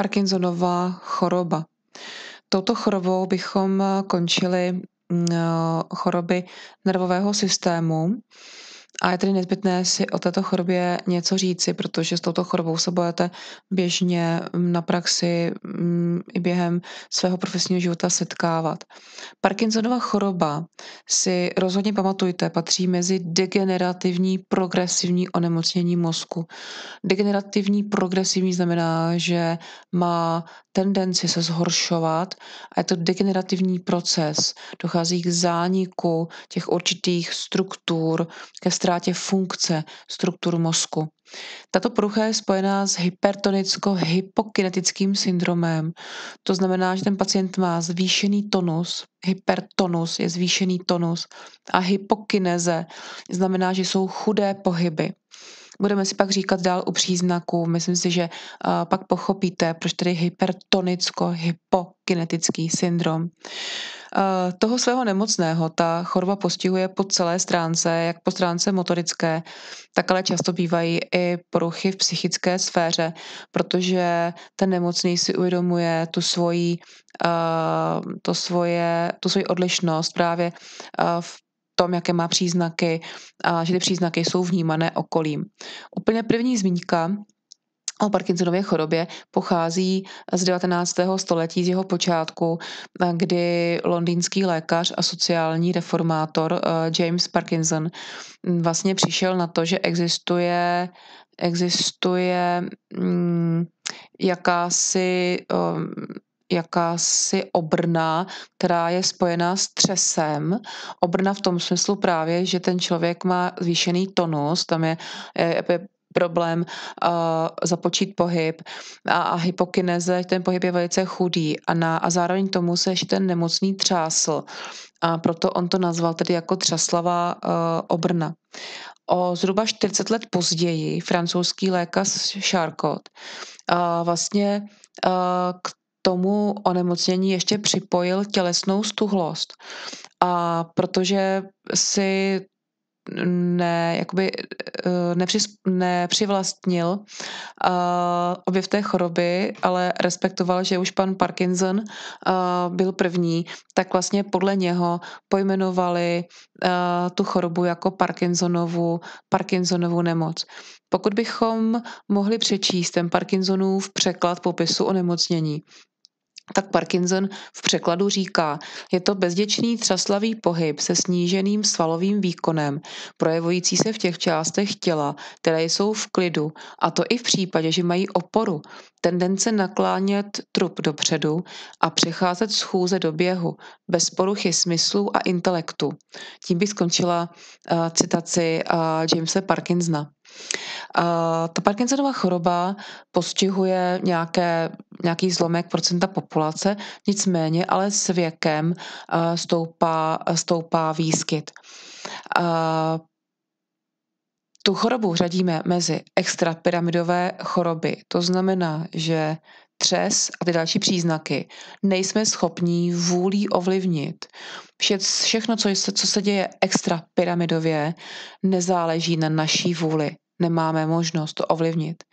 Parkinsonova choroba. Touto chorobou bychom končili mm, eh, choroby nervového systému a je tedy nezbytné si o této chorobě něco říci, protože s touto chorobou se budete běžně na praxi i během svého profesního života setkávat. Parkinsonova choroba si rozhodně pamatujte, patří mezi degenerativní progresivní onemocnění mozku. Degenerativní progresivní znamená, že má tendenci se zhoršovat a je to degenerativní proces. Dochází k zániku těch určitých struktur, ke ztrátě ztrátě funkce struktur mozku. Tato porucha je spojená s hypertonicko-hypokinetickým syndromem. To znamená, že ten pacient má zvýšený tonus, hypertonus je zvýšený tonus a hypokineze znamená, že jsou chudé pohyby. Budeme si pak říkat dál u příznaků. Myslím si, že eh, pak pochopíte, proč tedy hypertonicko-hypokinetický syndrom. Eh, toho svého nemocného ta choroba postihuje po celé stránce, jak po stránce motorické, tak ale často bývají i poruchy v psychické sféře, protože ten nemocný si uvědomuje tu svoji, eh, to svoje, tu svoji odlišnost právě v tom, jaké má příznaky a že ty příznaky jsou vnímané okolím. Úplně první zmínka o Parkinsonově chorobě pochází z 19. století, z jeho počátku, kdy londýnský lékař a sociální reformátor eh, James Parkinson vlastně přišel na to, že existuje, existuje mm, jakási eh, jakási obrna, která je spojená s třesem. Obrna v tom smyslu právě, že ten člověk má zvýšený tonus, tam je, je, je problém uh, započít pohyb a, a hypokineze, ten pohyb je velice chudý a, na, a zároveň tomu se ještě ten nemocný třásl a proto on to nazval tedy jako třaslavá uh, obrna. O zhruba 40 let později francouzský lékař Charcot uh, vlastně uh, k tomu onemocnění ještě připojil tělesnou stuhlost. A protože si ne, jakoby, eh, nepři, nepřivlastnil uh, objev té choroby, ale respektoval, že už pan Parkinson uh, byl první, tak vlastně podle něho pojmenovali uh, tu chorobu jako Parkinsonovu, Parkinsonovu nemoc. Pokud bychom mohli přečíst ten Parkinsonův překlad popisu o nemocnění, tak Parkinson v překladu říká, je to bezděčný třaslavý pohyb se sníženým svalovým výkonem, projevující se v těch částech těla, které jsou v klidu, a to i v případě, že mají oporu, tendence naklánět trup dopředu a přecházet z chůze do běhu, bez poruchy smyslu a intelektu. Tím by skončila uh, eh, citaci uh, eh, Jamesa Parkinsona. A ta Parkinsonova choroba postihuje nějaké, nějaký zlomek procenta populace, nicméně ale s věkem eh, stoupá, stoupá výskyt. A tu chorobu řadíme mezi extrapyramidové choroby. To znamená, že třes a ty další příznaky nejsme schopní vůlí ovlivnit. Vše, všechno, co, se, co se děje extrapyramidově, nezáleží na naší vůli. Nemáme možnost to ovlivnit.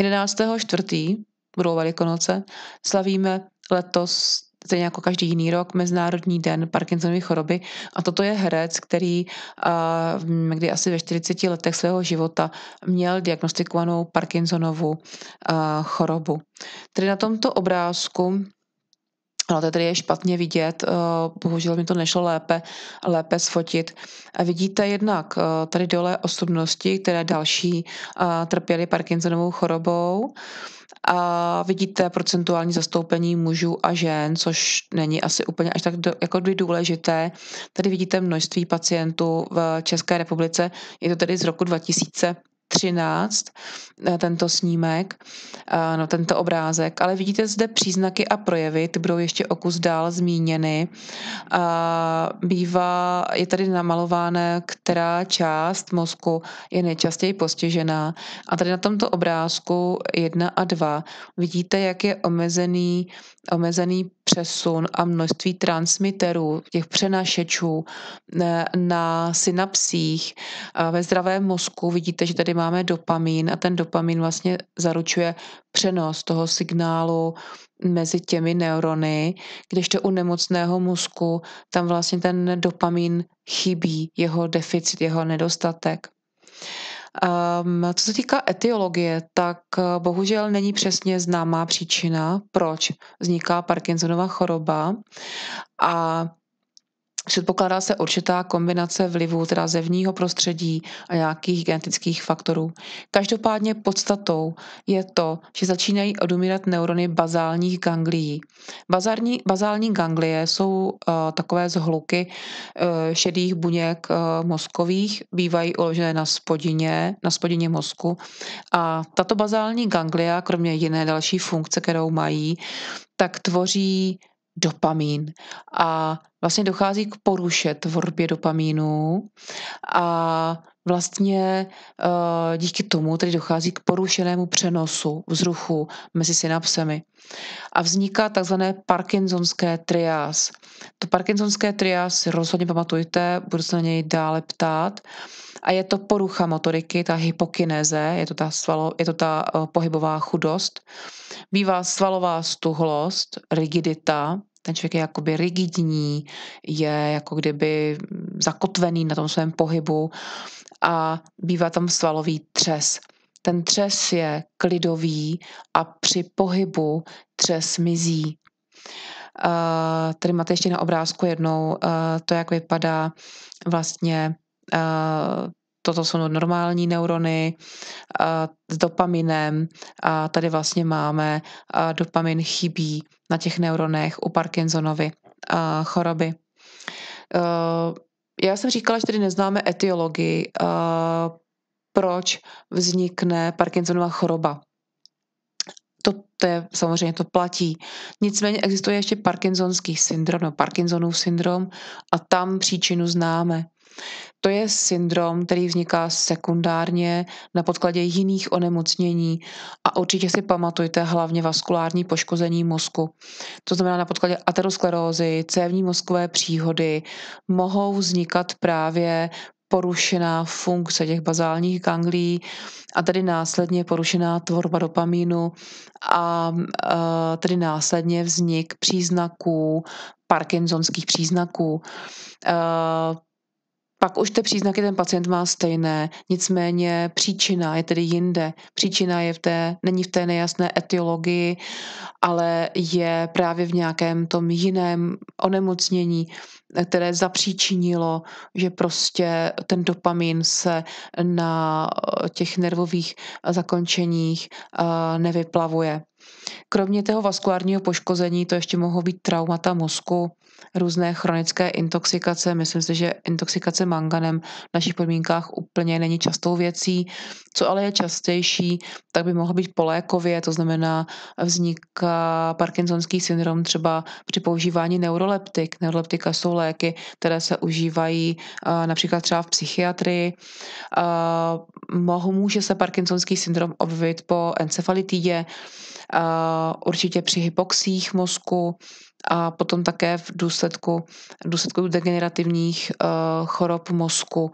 11.4. budou Velikonoce, slavíme letos stejně jako každý jiný rok, Mezinárodní den Parkinsonovy choroby. A toto je herec, který uh, kdy asi ve 40 letech svého života měl diagnostikovanou Parkinsonovu uh, chorobu. Tedy na tomto obrázku No, to tady je špatně vidět, bohužel mi to nešlo lépe, lépe sfotit. A vidíte jednak tady dole osobnosti, které další trpěly Parkinsonovou chorobou a vidíte procentuální zastoupení mužů a žen, což není asi úplně až tak do, jako důležité. Tady vidíte množství pacientů v České republice, je to tedy z roku 2000 13, eh, tento snímek, eh, no, tento obrázek, ale vidíte zde příznaky a projevy, ty budou ještě o kus dál zmíněny. A bývá, je tady namalována, která část mozku je nejčastěji postižená. A tady na tomto obrázku 1 a 2 vidíte, jak je omezený omezený přesun a množství transmiterů, těch přenašečů eh, na synapsích a ve zdravém mozku vidíte, že tady máme dopamin a ten dopamin vlastně zaručuje přenos toho signálu mezi těmi neurony, kdežto u nemocného mozku tam vlastně ten dopamin chybí, jeho deficit, jeho nedostatek. Um, co se týká etiologie, tak eh, bohužel není přesně známá příčina, proč vzniká Parkinsonova choroba a Předpokládá se určitá kombinace vlivů teda zevního prostředí a nějakých genetických faktorů. Každopádně podstatou je to, že začínají odumírat neurony bazálních ganglií. Bazární, bazální ganglie jsou uh, takové zhluky uh, šedých buněk uh, mozkových, bývají uložené na spodině, na spodině mozku. A tato bazální ganglia, kromě jiné další funkce, kterou mají, tak tvoří dopamín. A vlastně dochází k poruše tvorbě dopamínu a vlastně eh, díky tomu tedy dochází k porušenému přenosu vzruchu mezi synapsemi. A vzniká takzvané parkinsonské triáz. To parkinsonské tria si rozhodně pamatujte, budu se na něj dále ptát. A je to porucha motoriky, ta hypokineze, je to ta, svalo, je to ta eh, pohybová chudost. Bývá svalová stuhlost, rigidita, ten člověk je jakoby rigidní, je jako kdyby zakotvený na tom svém pohybu a bývá tam svalový třes. Ten třes je klidový a při pohybu třes mizí. Eh, tady máte ještě na obrázku jednou eh, to, jak vypadá vlastně eh, toto jsou normální neurony s dopaminem a tady vlastně máme dopamin chybí na těch neuronech u Parkinsonovy choroby. Já jsem říkala, že tady neznáme etiologii, proč vznikne Parkinsonova choroba to je samozřejmě to platí. Nicméně existuje ještě parkinsonský syndrom, no Parkinsonův syndrom a tam příčinu známe. To je syndrom, který vzniká sekundárně na podkladě jiných onemocnění a určitě si pamatujte hlavně vaskulární poškození mozku. To znamená na podkladě aterosklerózy, cévní mozkové příhody mohou vznikat právě porušená funkce těch bazálních ganglí a tedy následně porušená tvorba dopamínu a tedy následně vznik příznaků, parkinsonských příznaků. Pak už ty příznaky ten pacient má stejné, nicméně příčina je tedy jinde. Příčina je v té, není v té nejasné etiologii, ale je právě v nějakém tom jiném onemocnění, které zapříčinilo, že prostě ten dopamin se na těch nervových zakončeních eh, nevyplavuje. Kromě toho vaskulárního poškození to ještě mohou být traumata mozku, různé chronické intoxikace. Myslím si, že intoxikace manganem v našich podmínkách úplně není častou věcí. Co ale je častější, tak by mohlo být polékově, to znamená vzniká parkinsonský syndrom třeba při používání neuroleptik. Neuroleptika jsou léky, které se užívají například třeba v psychiatrii. Mohu, může se parkinsonský syndrom objevit po encefalitidě, určitě při hypoxích mozku, a potom také v důsledku, v důsledku degenerativních uh, chorob mozku,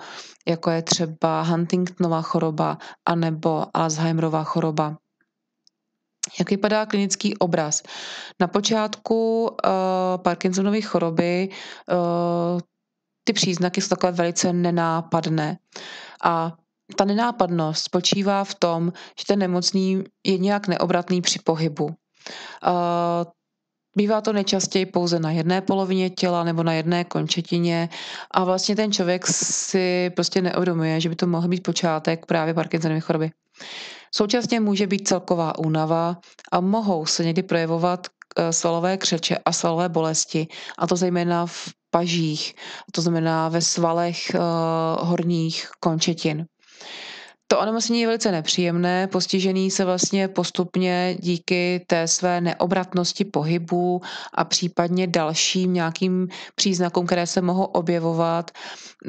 jako je třeba Huntingtonova choroba anebo Alzheimerova choroba. Jak vypadá klinický obraz? Na počátku uh, Parkinsonovy choroby uh, ty příznaky jsou takové velice nenápadné. A ta nenápadnost spočívá v tom, že ten nemocný je nějak neobratný při pohybu. Uh, Bývá to nejčastěji pouze na jedné polovině těla nebo na jedné končetině a vlastně ten člověk si prostě neodomuje, že by to mohl být počátek právě Parkinsonovy choroby. Současně může být celková únava a mohou se někdy projevovat eh, svalové křeče a svalové bolesti, a to zejména v pažích, to znamená ve svalech eh, horních končetin. To onemocnění je velice nepříjemné. Postižený se vlastně postupně díky té své neobratnosti pohybu a případně dalším nějakým příznakům, které se mohou objevovat,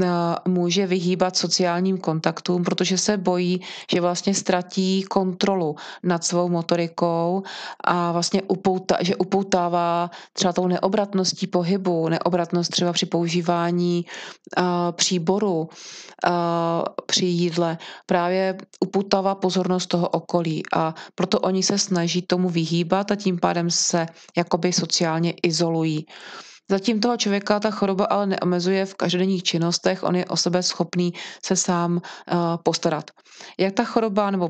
eh, může vyhýbat sociálním kontaktům, protože se bojí, že vlastně ztratí kontrolu nad svou motorikou a vlastně upouta, že upoutává třeba tou neobratností pohybu, neobratnost třeba při používání eh, příboru, eh, při jídle právě právě uputává pozornost toho okolí a proto oni se snaží tomu vyhýbat a tím pádem se jakoby sociálně izolují. Zatím toho člověka ta choroba ale neomezuje v každodenních činnostech, on je o sebe schopný se sám uh, postarat. Jak ta choroba nebo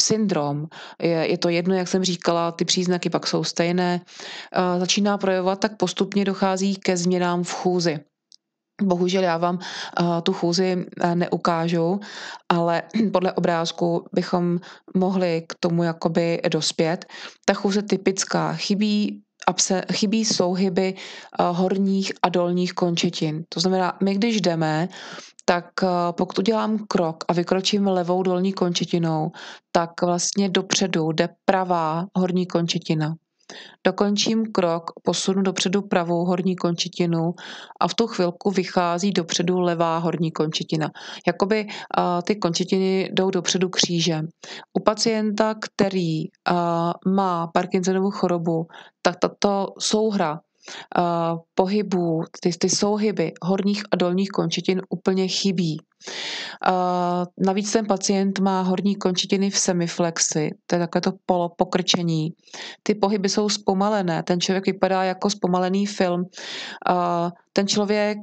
syndrom, je, je to jedno, jak jsem říkala, ty příznaky pak jsou stejné, uh, začíná projevovat, tak postupně dochází ke změnám v chůzi. Bohužel já vám eh, tu chůzi eh, neukážu, ale podle obrázku bychom mohli k tomu jakoby dospět. Ta chůze typická, chybí abse- chybí souhyby uh, horních a dolních končetin. To znamená, my když jdeme, tak uh, pokud udělám krok a vykročím levou dolní končetinou, tak vlastně dopředu jde pravá horní končetina. Dokončím krok, posunu dopředu pravou horní končetinu a v tu chvilku vychází dopředu levá horní končetina. Jakoby uh, ty končetiny jdou dopředu křížem. U pacienta, který uh, má Parkinsonovu chorobu, tak tato souhra pohybů, ty, ty souhyby horních a dolních končetin úplně chybí. Navíc ten pacient má horní končetiny v semiflexi, to je takové to polopokrčení. Ty pohyby jsou zpomalené, ten člověk vypadá jako zpomalený film. Ten člověk,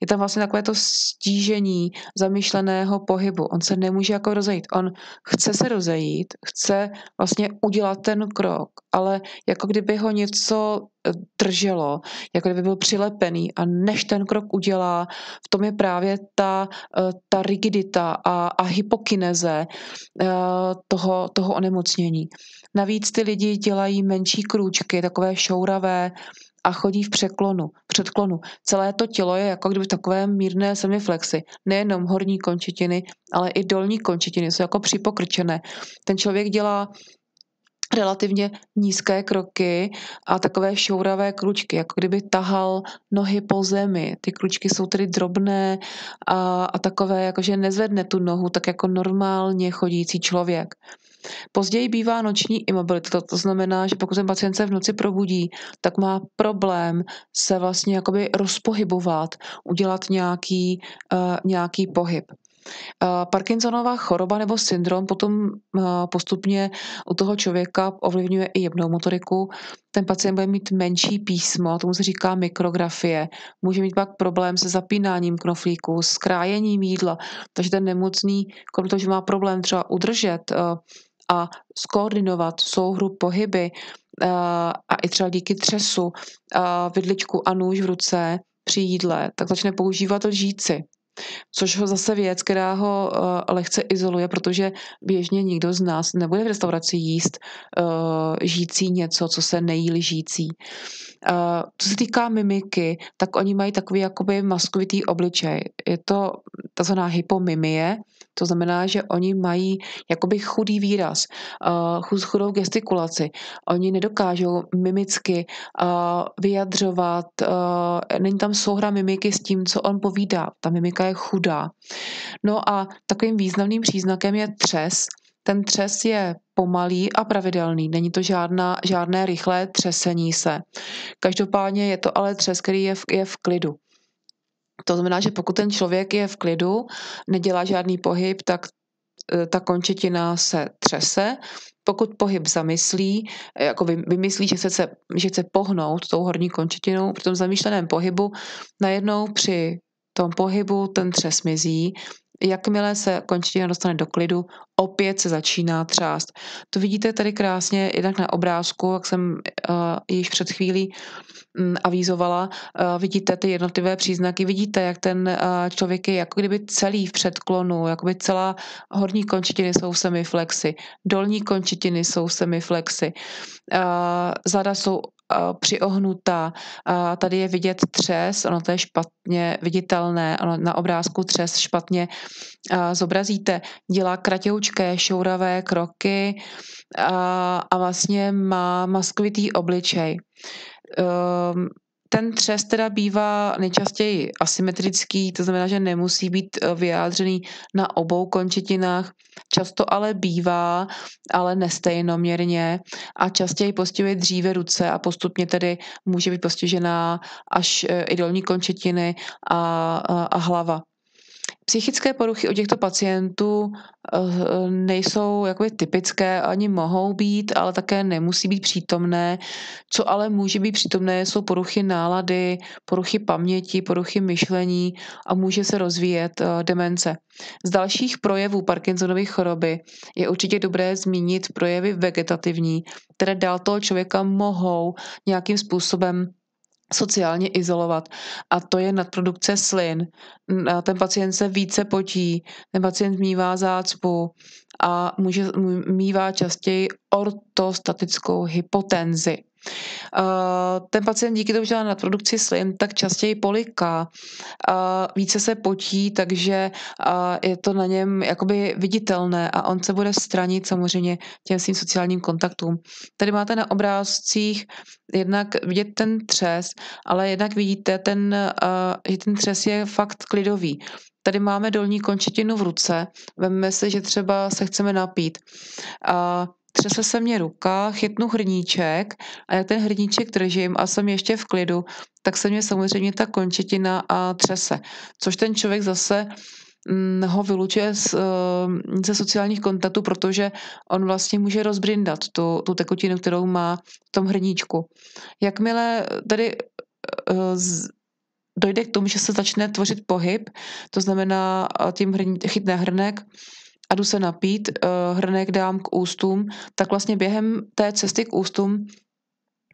je tam vlastně takové to stížení zamýšleného pohybu. On se nemůže jako rozejít. On chce se rozejít, chce vlastně udělat ten krok, ale jako kdyby ho něco e, drželo, jako kdyby byl přilepený a než ten krok udělá, v tom je právě ta Eh, ta rigidita a, a hypokineze eh, toho, toho onemocnění. Navíc ty lidi dělají menší krůčky, takové šouravé, a chodí v překlonu, předklonu. Celé to tělo je jako kdyby takové mírné semiflexy. Nejenom horní končetiny, ale i dolní končetiny jsou jako připokrčené. Ten člověk dělá relativně nízké kroky a takové šouravé kručky, jako kdyby tahal nohy po zemi. Ty kručky jsou tedy drobné a, a takové, jakože nezvedne tu nohu tak jako normálně chodící člověk. Později bývá noční imobilita, to, to znamená, že pokud ten pacient se v noci probudí, tak má problém se vlastně jakoby rozpohybovat, udělat nějaký, uh, nějaký pohyb. Parkinsonova choroba nebo syndrom potom postupně u toho člověka ovlivňuje i jemnou motoriku. Ten pacient bude mít menší písmo, tomu se říká mikrografie. Může mít pak problém se zapínáním knoflíku, s krájením jídla. Takže ten nemocný, kromě toho, že má problém třeba udržet a skoordinovat souhru pohyby a i třeba díky třesu vidličku a nůž v ruce při jídle, tak začne používat lžíci což ho zase věc, která ho uh, lehce izoluje, protože běžně nikdo z nás nebude v restauraci jíst uh, něco, co se nejí lžící. Uh, eh, co se týká mimiky, tak oni mají takový jakoby maskovitý obličej. Je to takzvaná hypomimie, to znamená, že oni mají jakoby chudý výraz, eh, chudou gestikulaci. Oni nedokážou mimicky eh, vyjadřovat, eh, není tam souhra mimiky s tím, co on povídá. Ta mimika je chudá. No a takovým významným příznakem je třes. Ten třes je pomalý a pravidelný. Není to žádná, žádné rychlé třesení se. Každopádně je to ale třes, který je v, je v klidu. To znamená, že pokud ten člověk je v klidu, nedělá žádný pohyb, tak e, ta končetina se třese. Pokud pohyb zamyslí, e, jako vymyslí, že chce, že chce pohnout tou horní končetinou, při tom zamýšleném pohybu, najednou při tom pohybu ten třes mizí jakmile se končetina dostane do klidu, opět se začíná třást. To vidíte tady krásně jednak na obrázku, jak jsem uh, již před chvílí um, avízovala. Uh, vidíte ty jednotlivé příznaky, vidíte, jak ten uh, člověk je jako kdyby celý v předklonu, jako by celá horní končetiny jsou semiflexy, dolní končetiny jsou semiflexy, uh, zada jsou přiohnutá. A tady je vidět třes, ono to je špatně viditelné, ono na obrázku třes špatně zobrazíte. Dělá kratoučké, šouravé kroky a, a vlastně má maskovitý obličej. Um, ten třes teda bývá nejčastěji asymetrický, to znamená, že nemusí být eh, vyjádřený na obou končetinách. Často ale bývá, ale nestejnoměrně a častěji postihuje dříve ruce a postupně tedy může být postižená až eh, i dolní končetiny a, a, a hlava. Psychické poruchy u těchto pacientů eh, nejsou jakoby typické, ani mohou být, ale také nemusí být přítomné. Co ale může být přítomné, jsou poruchy nálady, poruchy paměti, poruchy myšlení a může se rozvíjet eh, demence. Z dalších projevů Parkinsonovy choroby je určitě dobré zmínit projevy vegetativní, které dál toho člověka mohou nějakým způsobem sociálně izolovat. A to je nadprodukce slin. Ten pacient se více potí, ten pacient mývá zácpu a může, mývá častěji ortostatickou hypotenzi. Eh, ten pacient díky tomu, že má nadprodukci slim, tak častěji poliká, eh, více se potí, takže eh, je to na něm jakoby viditelné a on se bude stranit samozřejmě těm svým sociálním kontaktům. Tady máte na obrázcích jednak vidět ten třes, ale jednak vidíte, ten, že ten třes je fakt klidový. Tady máme dolní končetinu v ruce, vemme si, že třeba se chceme napít. A třese se mě ruka, chytnu hrníček a jak ten hrníček držím a jsem ještě v klidu, tak se mě samozřejmě ta končetina a třese. Což ten člověk zase mm, ho vylučuje z, eh, ze sociálních kontaktů, protože on vlastně může rozbrindat tu, tu tekutinu, kterou má v tom hrníčku. Jakmile tady eh, z, dojde k tomu, že se začne tvořit pohyb, to znamená tím hrní, chytne hrnek, a jdu se napít, eh, hrnek dám k ústům, tak vlastně během té cesty k ústům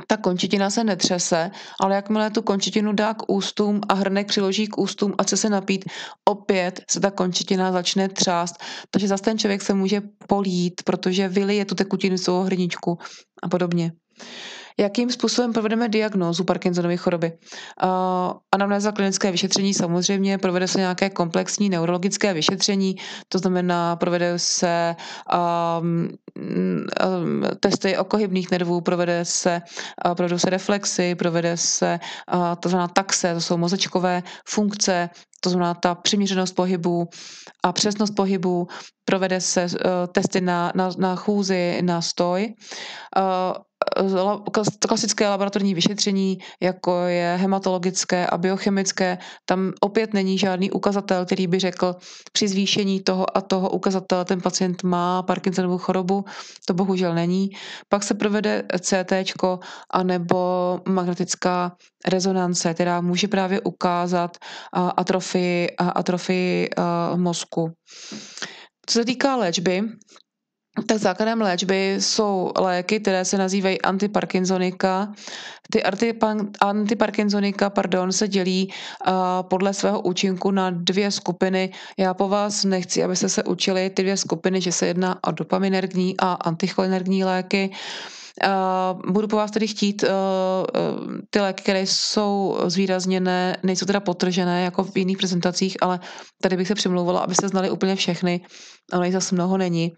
ta končetina se netřese, ale jakmile tu končetinu dá k ústům a hrnek přiloží k ústům a chce se napít, opět se ta končetina začne třást. Takže zase ten člověk se může polít, protože vylije tu tekutinu z toho hrničku a podobně jakým způsobem provedeme diagnózu Parkinsonovy choroby. Eh, anamnéza klinické vyšetření samozřejmě, provede se nějaké komplexní neurologické vyšetření, to znamená, provede se um, um, testy okohybných nervů, provede se, uh, eh, provedou se reflexy, provede se uh, to znamená taxe, to jsou mozečkové funkce, to znamená ta přiměřenost pohybu a přesnost pohybu, provede se uh, testy na, na, na chůzi, na stoj. Uh, klasické laboratorní vyšetření, jako je hematologické a biochemické, tam opět není žádný ukazatel, který by řekl, při zvýšení toho a toho ukazatele ten pacient má Parkinsonovu chorobu, to bohužel není. Pak se provede CT anebo magnetická rezonance, která může právě ukázat atrofii, atrofii mozku. Co se týká léčby, tak základem léčby jsou léky, které se nazývají antiparkinsonika. Ty antiparkinsonika pardon, se dělí eh, podle svého účinku na dvě skupiny. Já po vás nechci, abyste se učili ty dvě skupiny, že se jedná o dopaminergní a anticholinergní léky. Eh, budu po vás tedy chtít eh, eh, ty léky, které jsou zvýrazněné, nejsou teda potržené jako v jiných prezentacích, ale tady bych se přimlouvala, abyste znali úplně všechny, ale jich zase mnoho není.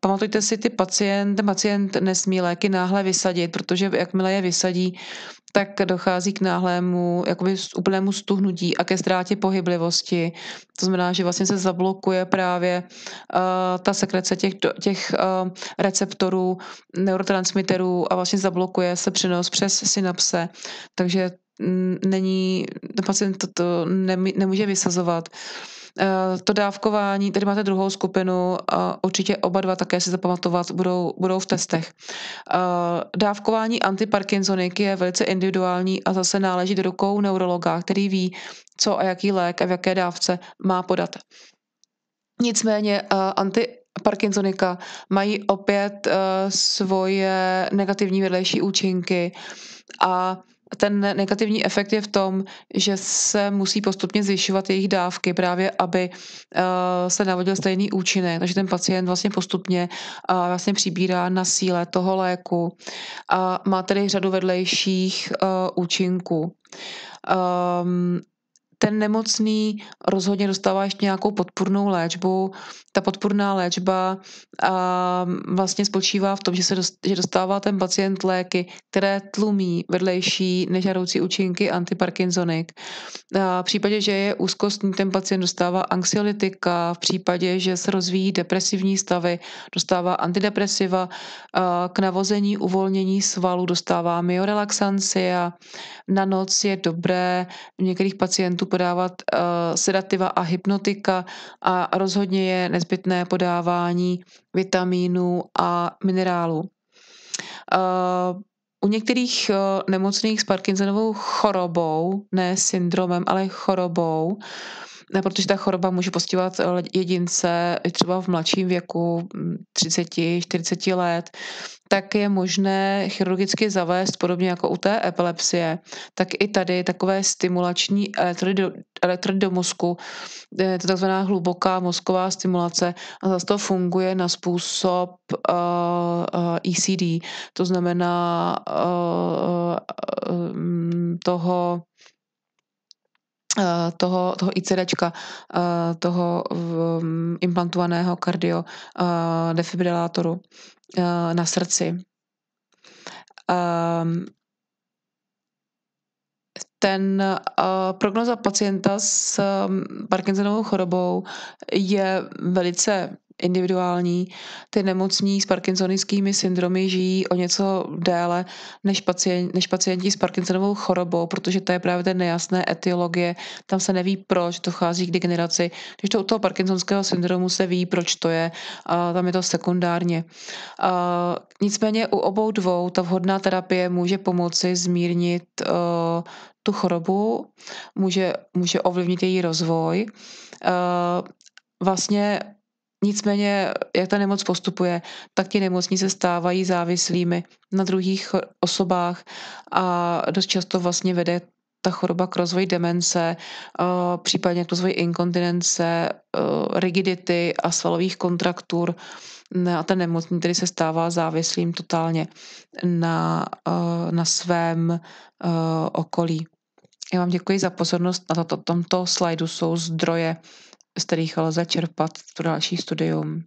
Pamatujte si, ty pacient, ten pacient nesmí léky náhle vysadit, protože jakmile je vysadí, tak dochází k náhlému, jakoby úplnému stuhnutí a ke ztrátě pohyblivosti. To znamená, že vlastně se zablokuje právě uh, ta sekrece těch, těch uh, receptorů, neurotransmiterů a vlastně zablokuje se přenos přes synapse. Takže mm, není, ten pacient toto nemůže vysazovat. Eh, to dávkování, tady máte druhou skupinu, určitě oba dva také si zapamatovat, budou, budou v testech. Eh, dávkování antiparkinsoniky je velice individuální a zase náleží do rukou neurologa, který ví, co a jaký lék a v jaké dávce má podat. Nicméně eh, anti Parkinsonika mají opět svoje negativní vedlejší účinky a ten negativní efekt je v tom, že se musí postupně zvyšovat jejich dávky právě, aby eh, se navodil stejný účinek. Takže ten pacient vlastně postupně eh, vlastně přibírá na síle toho léku a má tedy řadu vedlejších eh, účinků. Ehm, ten nemocný rozhodně dostává ještě nějakou podpůrnou léčbu. Ta podpůrná léčba a vlastně spočívá v tom, že se dost, že dostává ten pacient léky, které tlumí vedlejší nežadoucí účinky antiparkinsonik. A v případě, že je úzkostný, ten pacient dostává anxiolytika, v případě, že se rozvíjí depresivní stavy, dostává antidepresiva, k navození uvolnění svalu dostává myorelaxancia, na noc je dobré u některých pacientů podávat uh, sedativa a hypnotika a rozhodně je nezbytné podávání vitamínů a minerálů. Uh, u některých eh, nemocných s Parkinsonovou chorobou, ne syndromem, ale chorobou, protože ta choroba může postihovat jedince třeba v mladším věku 30, mm, 40 let, tak je možné chirurgicky zavést, podobně jako u té epilepsie, tak i tady takové stimulační elektrody do, elektrody do mozku, to takzvaná hluboká mozková stimulace a zase to funguje na způsob uh, uh, eh, ECD, eh, e to znamená uh, uh, um, toho Eh, toho, toho ICDčka, eh, toho mm, implantovaného kardio eh, defibrilátoru na srdci. Ehm, ten prognoza pacienta s mm, Parkinsonovou chorobou je velice individuální. Ty nemocní s parkinsonickými syndromy žijí o něco déle než, pacient, než pacienti s parkinsonovou chorobou, protože to je právě ten nejasné etiologie. Tam se neví, proč to chází k degeneraci. Když to u toho parkinsonského syndromu se ví, proč to je, a tam je to sekundárně. A nicméně u obou dvou ta vhodná terapie může pomoci zmírnit e, tu chorobu, může, může ovlivnit její rozvoj. A, e, vlastně Nicméně, jak ta nemoc postupuje, tak ti nemocní se stávají závislými na druhých osobách a dost často vlastně vede ta choroba k rozvoji demence, eh, případně k rozvoji inkontinence, eh, rigidity a svalových kontraktur a ten nemocný tedy se stává závislým totálně na, eh, na svém okolí. Já vám děkuji za pozornost. Na tomto slajdu jsou zdroje z kterých lze čerpat pro další studium.